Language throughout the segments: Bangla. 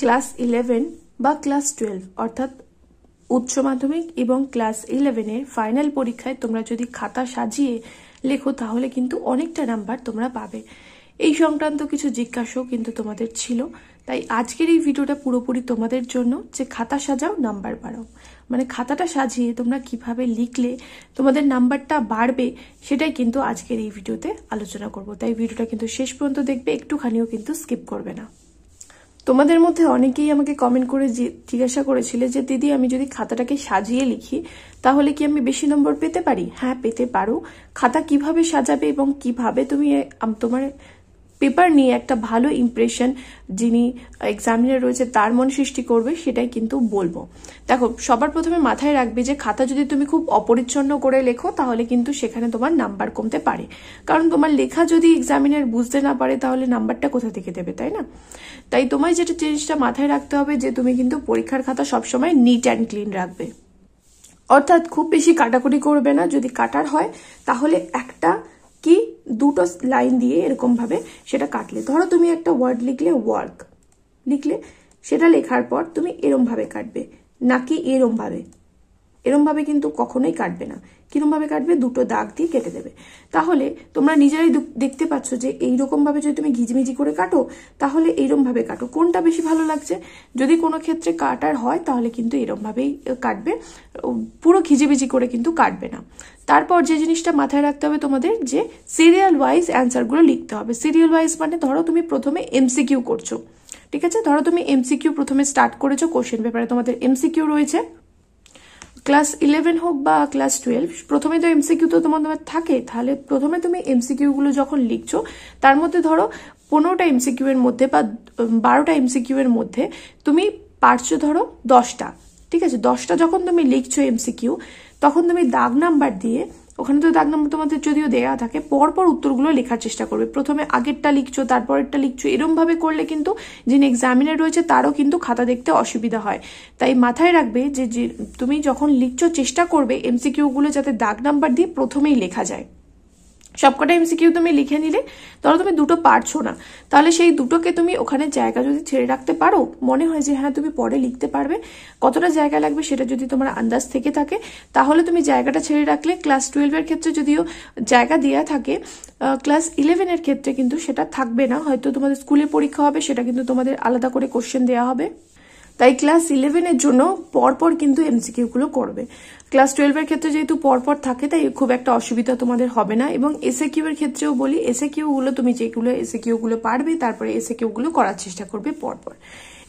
ক্লাস ইলেভেন বা ক্লাস টুয়েলভ অর্থাৎ উচ্চ মাধ্যমিক এবং ক্লাস ইলেভেনের ফাইনাল পরীক্ষায় তোমরা যদি খাতা সাজিয়ে লেখো তাহলে কিন্তু অনেকটা নাম্বার তোমরা পাবে এই সংক্রান্ত কিছু জিজ্ঞাসাও কিন্তু তোমাদের ছিল তাই আজকের এই ভিডিওটা পুরোপুরি তোমাদের জন্য যে খাতা সাজাও নাম্বার বাড়াও মানে খাতাটা সাজিয়ে তোমরা কিভাবে লিখলে তোমাদের নাম্বারটা বাড়বে সেটাই কিন্তু আজকের এই ভিডিওতে আলোচনা করব তাই ভিডিওটা কিন্তু শেষ পর্যন্ত দেখবে একটুখানিও কিন্তু স্কিপ করবে না তোমাদের মধ্যে অনেকেই আমাকে কমেন্ট করে জিজ্ঞাসা করেছিলে যে দিদি আমি যদি খাতাটাকে সাজিয়ে লিখি তাহলে কি আমি বেশি নম্বর পেতে পারি হ্যাঁ পেতে পারো খাতা কিভাবে সাজাবে এবং কিভাবে তুমি তোমার পেপার নিয়ে একটা ভালো ইমপ্রেশন যিনি এক্সামিনার রয়েছে তার মন সৃষ্টি করবে সেটাই কিন্তু বলবো দেখো সবার প্রথমে মাথায় রাখবে যে খাতা যদি তুমি খুব অপরিচ্ছন্ন করে লেখো তাহলে কিন্তু সেখানে তোমার নাম্বার কমতে পারে কারণ তোমার লেখা যদি এক্সামিনার বুঝতে না পারে তাহলে নাম্বারটা কোথা থেকে দেবে তাই না তাই তোমায় যেটা জিনিসটা মাথায় রাখতে হবে যে তুমি কিন্তু পরীক্ষার খাতা সবসময় নিট অ্যান্ড ক্লিন রাখবে অর্থাৎ খুব বেশি কাটাকুটি করবে না যদি কাটার হয় তাহলে একটা কি দুটো লাইন দিয়ে এরকমভাবে সেটা কাটলে ধরো তুমি একটা ওয়ার্ড লিখলে ওয়ার্ক লিখলে সেটা লেখার পর তুমি এরমভাবে কাটবে নাকি এরমভাবে এরমভাবে কিন্তু কখনোই কাটবে না কিরমভাবে কাটবে দুটো দাগ দিয়ে কেটে দেবে তাহলে তোমরা নিজেরাই দেখতে পাচ্ছ যে এইরকমভাবে যদি তুমি ঘিজমিজি করে কাটো তাহলে এইরমভাবে কাটো কোনটা বেশি ভালো লাগছে যদি কোনো ক্ষেত্রে কাটার হয় তাহলে কিন্তু এরমভাবেই কাটবে পুরো ঘিজিবিজি করে কিন্তু কাটবে না তারপর যে জিনিসটা মাথায় রাখতে হবে তোমাদের যে সিরিয়াল ওয়াইজ অ্যান্সারগুলো লিখতে হবে সিরিয়াল ওয়াইজ মানে ধরো তুমি প্রথমে এমসিকিউ করছো ঠিক আছে ধরো তুমি এমসিকিউ প্রথমে স্টার্ট করেছো কোশ্চেন পেপারে তোমাদের এমসিকিউ রয়েছে ক্লাস ইলেভেন হোক বা ক্লাস টুয়েলভ প্রথমে তো এমসিকিউ তো তোমার তোমার থাকে তাহলে প্রথমে তুমি এমসিকিউগুলো যখন লিখছো তার মধ্যে ধরো পনেরোটা এমসিকিউ এর মধ্যে বা বারোটা এমসিকিউ এর মধ্যে তুমি পারছো ধরো দশটা ঠিক আছে দশটা যখন তুমি লিখছো এমসিকিউ তখন তুমি দাগ নাম্বার দিয়ে ওখানে তো দাগ নম্বর তোমাদের যদিও দেওয়া থাকে পরপর উত্তরগুলো লেখার চেষ্টা করবে প্রথমে আগেরটা লিখছো তারপরেরটা লিখছো এরমভাবে করলে কিন্তু যিনি এক্সামিনার রয়েছে তারও কিন্তু খাতা দেখতে অসুবিধা হয় তাই মাথায় রাখবে যে তুমি যখন লিখছো চেষ্টা করবে এমসিকিউগুলো যাতে দাগ নাম্বার দিয়ে প্রথমেই লেখা যায় সবকটা এমসিকিউ তুমি লিখে নিলে ধরো তুমি দুটো পারছো না তাহলে সেই দুটোকে তুমি ওখানে জায়গা যদি ছেড়ে রাখতে পারো মনে হয় যে হ্যাঁ তুমি পরে লিখতে পারবে কতটা জায়গা লাগবে সেটা যদি তোমার আন্দাজ থেকে থাকে তাহলে তুমি জায়গাটা ছেড়ে রাখলে ক্লাস টুয়েলভের ক্ষেত্রে যদিও জায়গা দেওয়া থাকে ক্লাস ইলেভেনের ক্ষেত্রে কিন্তু সেটা থাকবে না হয়তো তোমাদের স্কুলে পরীক্ষা হবে সেটা কিন্তু তোমাদের আলাদা করে কোশ্চেন দেওয়া হবে তাই ক্লাস ইলেভেনের জন্য পরপর কিন্তু এমসিকিউগুলো করবে ক্লাস টুয়েলভের ক্ষেত্রে যেহেতু পরপর থাকে তাই খুব একটা অসুবিধা তোমাদের হবে না এবং এসএ কিউ এর ক্ষেত্রেও বলি এসএ কিউগুলো তুমি যেগুলো এসএ কিউগুলো পারবে তারপরে এসএ কিউগুলো করার চেষ্টা করবে পরপর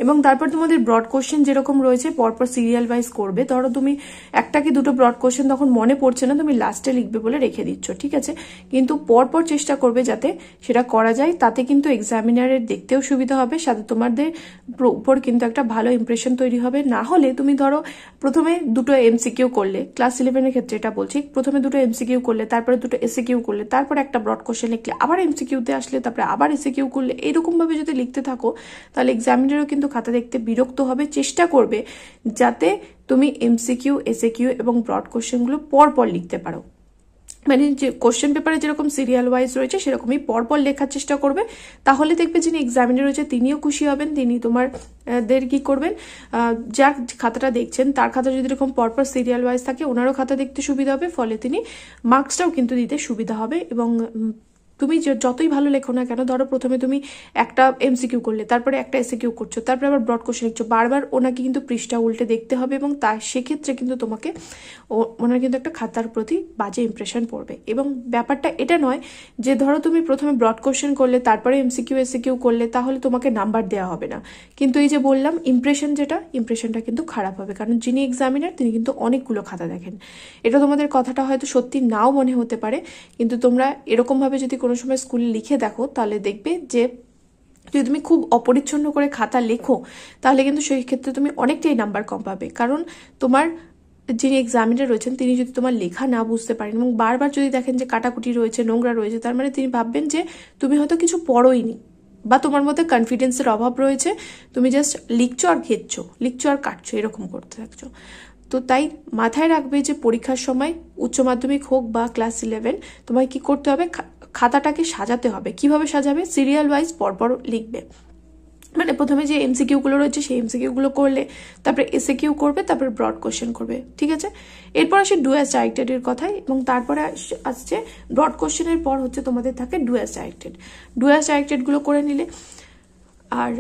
এবং তারপর তোমাদের ব্রড কোশ্চেন যেরকম রয়েছে পরপর সিরিয়াল ওয়াইজ করবে ধরো তুমি একটা কি দুটো ব্রড কোশ্চেন তখন মনে পড়ছে না তুমি লাস্টে লিখবে বলে রেখে দিচ্ছ ঠিক আছে কিন্তু পরপর চেষ্টা করবে যাতে সেটা করা যায় তাতে কিন্তু এক্সামিনারের দেখতেও সুবিধা হবে সাথে তোমাদের উপর কিন্তু একটা ভালো ইমপ্রেশন তৈরি হবে না হলে তুমি ধরো প্রথমে দুটো এমসিকিউ করলে করলে ক্লাস ইলেভেনের ক্ষেত্রে এটা বলছি প্রথমে দুটো এমসিকিউ করলে তারপরে দুটো এসে কিউ করলে তারপরে একটা ব্রড কোশ্চেন লিখলে আবার এমসিকিউতে আসলে তারপরে আবার এসিকিউ কিউ করলে এরকমভাবে যদি লিখতে থাকো তাহলে এক্সামিনারও কিন্তু খাতা দেখতে বিরক্ত হবে চেষ্টা করবে যাতে তুমি এমসিকিউ এসে কিউ এবং ব্রড কোশ্চেনগুলো পরপর লিখতে পারো মানে যে কোশ্চেন পেপারে যেরকম সিরিয়াল ওয়াইজ রয়েছে সেরকমই পরপর লেখার চেষ্টা করবে তাহলে দেখবে যিনি এক্সামিনে রয়েছে তিনিও খুশি হবেন তিনি তোমার দের কি করবেন যার খাতাটা দেখছেন তার খাতা যদি এরকম পরপর সিরিয়াল ওয়াইজ থাকে ওনারও খাতা দেখতে সুবিধা হবে ফলে তিনি মার্কসটাও কিন্তু দিতে সুবিধা হবে এবং তুমি যতই ভালো লেখো না কেন ধরো প্রথমে তুমি একটা এমসিকিউ করলে তারপরে একটা এসিকিউ করছো তারপরে আবার ব্রড কোশ্চেন লিখছো বারবার ওনাকে কিন্তু পৃষ্ঠা উল্টে দেখতে হবে এবং তা সেক্ষেত্রে কিন্তু তোমাকে ওনার কিন্তু একটা খাতার প্রতি বাজে ইমপ্রেশন পড়বে এবং ব্যাপারটা এটা নয় যে ধরো তুমি প্রথমে ব্রড কোশ্চেন করলে তারপরে এমসিকিউ এসিকিউ করলে তাহলে তোমাকে নাম্বার দেওয়া হবে না কিন্তু এই যে বললাম ইমপ্রেশন যেটা ইমপ্রেশনটা কিন্তু খারাপ হবে কারণ যিনি এক্সামিনার তিনি কিন্তু অনেকগুলো খাতা দেখেন এটা তোমাদের কথাটা হয়তো সত্যি নাও মনে হতে পারে কিন্তু তোমরা এরকমভাবে যদি কোনো সময় স্কুলে লিখে দেখো তাহলে দেখবে যে যদি তুমি খুব অপরিচ্ছন্ন করে খাতা লেখো তাহলে কিন্তু সেই ক্ষেত্রে তুমি অনেকটাই নাম্বার কম পাবে কারণ তোমার যিনি এক্সামিনার রয়েছেন তিনি যদি তোমার লেখা না বুঝতে পারেন এবং বারবার যদি দেখেন যে কাটাকুটি রয়েছে নোংরা রয়েছে তার মানে তিনি ভাববেন যে তুমি হয়তো কিছু পড়োই নি বা তোমার মধ্যে কনফিডেন্সের অভাব রয়েছে তুমি জাস্ট লিখছো আর ঘেরছো লিখছো আর কাটছো এরকম করতে থাকছো তো তাই মাথায় রাখবে যে পরীক্ষার সময় উচ্চ মাধ্যমিক হোক বা ক্লাস ইলেভেন তোমায় কি করতে হবে খাতাটাকে সাজাতে হবে কিভাবে সাজাবে সিরিয়াল ওয়াইজ পরপর লিখবে মানে প্রথমে যে এমসিকিউগুলো রয়েছে সেই এমসিকিউগুলো করলে তারপরে এসে কিউ করবে তারপর ব্রড কোশ্চেন করবে ঠিক আছে এরপর আসে ডুয়াস ডাইরেক্টেডের কথাই এবং তারপরে আসছে ব্রড কোশ্চেনের পর হচ্ছে তোমাদের থাকে ডুয়াস ডাইরেক্টেড ডুয়াস গুলো করে নিলে আর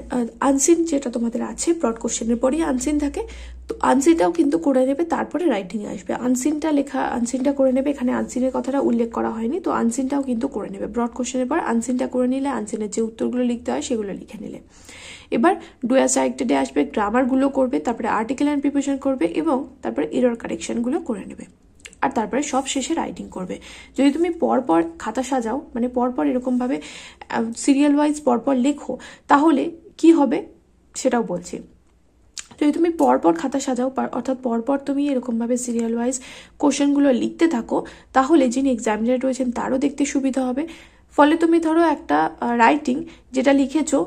আনসিন যেটা তোমাদের আছে ব্রড কোশ্চেনের পরেই আনসিন থাকে তো আনসিনটাও কিন্তু করে নেবে তারপরে রাইটিং আসবে আনসিনটা লেখা আনসিনটা করে নেবে এখানে আনসিনের কথাটা উল্লেখ করা হয়নি তো আনসিনটাও কিন্তু করে নেবে ব্রড কোশ্চেনের পর আনসিনটা করে নিলে আনসিনের যে উত্তরগুলো লিখতে হয় সেগুলো লিখে নিলে এবার ডুয়াস সাইটেডে আসবে গ্রামারগুলো করবে তারপরে আর্টিকেল অ্যান্ড প্রিপারেশন করবে এবং তারপরে এরর কারেকশনগুলো করে নেবে আর তারপরে সব শেষে রাইটিং করবে যদি তুমি পরপর খাতা সাজাও মানে পরপর এরকমভাবে সিরিয়াল ওয়াইজ পরপর লেখো তাহলে কি হবে সেটাও বলছি যদি তুমি পরপর খাতা সাজাও অর্থাৎ পরপর তুমি এরকমভাবে সিরিয়াল ওয়াইজ কোশ্চেনগুলো লিখতে থাকো তাহলে যিনি এক্সামিনার রয়েছেন তারও দেখতে সুবিধা হবে ফলে তুমি ধরো একটা রাইটিং যেটা লিখেছো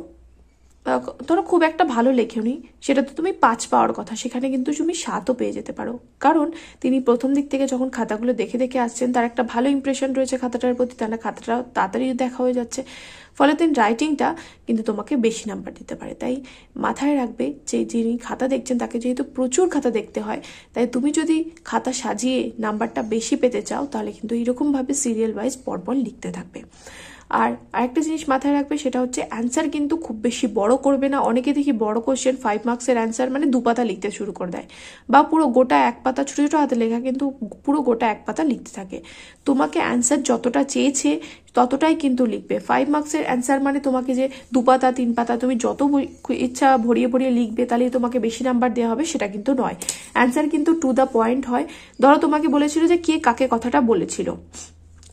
ধরো খুব একটা ভালো নি সেটা তো তুমি পাঁচ পাওয়ার কথা সেখানে কিন্তু তুমি সাতও পেয়ে যেতে পারো কারণ তিনি প্রথম দিক থেকে যখন খাতাগুলো দেখে দেখে আসছেন তার একটা ভালো ইমপ্রেশন রয়েছে খাতাটার প্রতি তাহলে খাতাটা তাড়াতাড়ি দেখা হয়ে যাচ্ছে ফলে তিনি রাইটিংটা কিন্তু তোমাকে বেশি নাম্বার দিতে পারে তাই মাথায় রাখবে যে যিনি খাতা দেখছেন তাকে যেহেতু প্রচুর খাতা দেখতে হয় তাই তুমি যদি খাতা সাজিয়ে নাম্বারটা বেশি পেতে চাও তাহলে কিন্তু এইরকমভাবে সিরিয়াল ওয়াইজ পরপর লিখতে থাকবে আর আরেকটা জিনিস মাথায় রাখবে সেটা হচ্ছে অ্যান্সার কিন্তু খুব বেশি বড় করবে না অনেকে দেখি বড় কোশ্চেন ফাইভ মার্কসের অ্যান্সার মানে দু পাতা লিখতে শুরু করে দেয় বা পুরো গোটা এক পাতা ছোটো ছোটো হাতে লেখা কিন্তু পুরো গোটা এক পাতা লিখতে থাকে তোমাকে অ্যান্সার যতটা চেয়েছে ততটাই কিন্তু লিখবে ফাইভ মার্কসের অ্যান্সার মানে তোমাকে যে দু পাতা তিন পাতা তুমি যত ইচ্ছা ভরিয়ে ভরিয়ে লিখবে তাহলে তোমাকে বেশি নাম্বার দেওয়া হবে সেটা কিন্তু নয় অ্যান্সার কিন্তু টু দ্য পয়েন্ট হয় ধরো তোমাকে বলেছিল যে কে কাকে কথাটা বলেছিল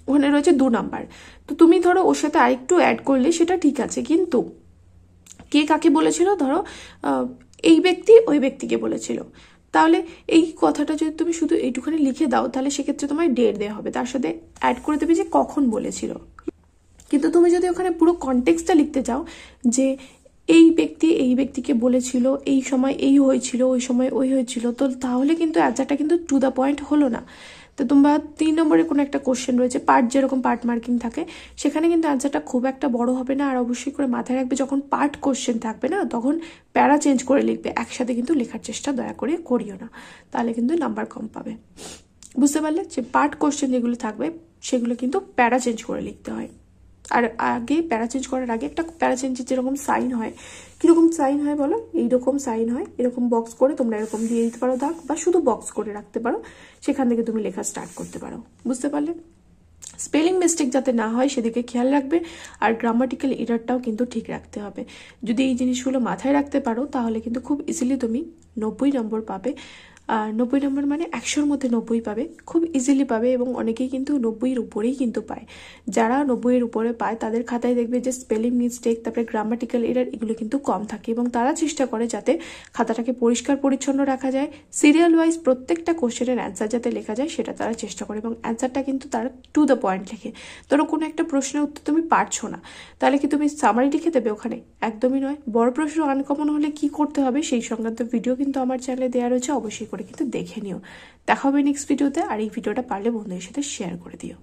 ওখানে রয়েছে দু নাম্বার তো তুমি ধরো ওর সাথে আরেকটু অ্যাড করলে সেটা ঠিক আছে কিন্তু কে কাকে বলেছিল ধরো এই ব্যক্তি ওই ব্যক্তিকে বলেছিল তাহলে এই কথাটা যদি তুমি শুধু এইটুখানে লিখে দাও তাহলে সেক্ষেত্রে তোমায় ডেট দেওয়া হবে তার সাথে অ্যাড করে দেবে যে কখন বলেছিল কিন্তু তুমি যদি ওখানে পুরো কনটেক্সটটা লিখতে চাও যে এই ব্যক্তি এই ব্যক্তিকে বলেছিল এই সময় এই হয়েছিল ওই সময় ওই হয়েছিল তো তাহলে কিন্তু অ্যাজারটা কিন্তু টু দ্য পয়েন্ট হলো না তো তোমরা তিন নম্বরে কোনো একটা কোশ্চেন রয়েছে পার্ট যেরকম পার্ট মার্কিং থাকে সেখানে কিন্তু অ্যান্সারটা খুব একটা বড় হবে না আর অবশ্যই করে মাথায় রাখবে যখন পার্ট কোশ্চেন থাকবে না তখন প্যারা চেঞ্জ করে লিখবে একসাথে কিন্তু লেখার চেষ্টা দয়া করে করিও না তাহলে কিন্তু নাম্বার কম পাবে বুঝতে পারলে যে পার্ট কোশ্চেন যেগুলো থাকবে সেগুলো কিন্তু প্যারা চেঞ্জ করে লিখতে হয় আর আগে প্যারা চেঞ্জ করার আগে একটা প্যারা চেঞ্জের যেরকম সাইন হয় কীরকম সাইন হয় বলো এইরকম সাইন হয় এরকম বক্স করে তোমরা এরকম দিয়ে দিতে পারো দাগ বা শুধু বক্স করে রাখতে পারো সেখান থেকে তুমি লেখা স্টার্ট করতে পারো বুঝতে পারলে স্পেলিং মিস্টেক যাতে না হয় সেদিকে খেয়াল রাখবে আর গ্রামাটিক্যাল এরারটাও কিন্তু ঠিক রাখতে হবে যদি এই জিনিসগুলো মাথায় রাখতে পারো তাহলে কিন্তু খুব ইজিলি তুমি নব্বই নম্বর পাবে আর নব্বই নম্বর মানে একশোর মধ্যে নব্বই পাবে খুব ইজিলি পাবে এবং অনেকেই কিন্তু নব্বইয়ের উপরেই কিন্তু পায় যারা নব্বইয়ের উপরে পায় তাদের খাতায় দেখবে যে স্পেলিং মিস্টেক তারপরে গ্রামাটিক্যাল এরার এগুলো কিন্তু কম থাকে এবং তারা চেষ্টা করে যাতে খাতাটাকে পরিষ্কার পরিচ্ছন্ন রাখা যায় সিরিয়াল ওয়াইজ প্রত্যেকটা কোশ্চেনের অ্যান্সার যাতে লেখা যায় সেটা তারা চেষ্টা করে এবং অ্যান্সারটা কিন্তু তারা টু দ্য পয়েন্ট লেখে ধরো কোনো একটা প্রশ্নের উত্তর তুমি পারছো না তাহলে কি তুমি সামারি লিখে দেবে ওখানে একদমই নয় বড় প্রশ্ন আনকমন হলে কি করতে হবে সেই সংক্রান্ত ভিডিও কিন্তু আমার চ্যানেলে দেওয়া রয়েছে অবশ্যই করে কিন্তু দেখে নিও দেখা হবে নেক্সট ভিডিওতে আর এই ভিডিওটা পারলে বন্ধুদের সাথে শেয়ার করে দিও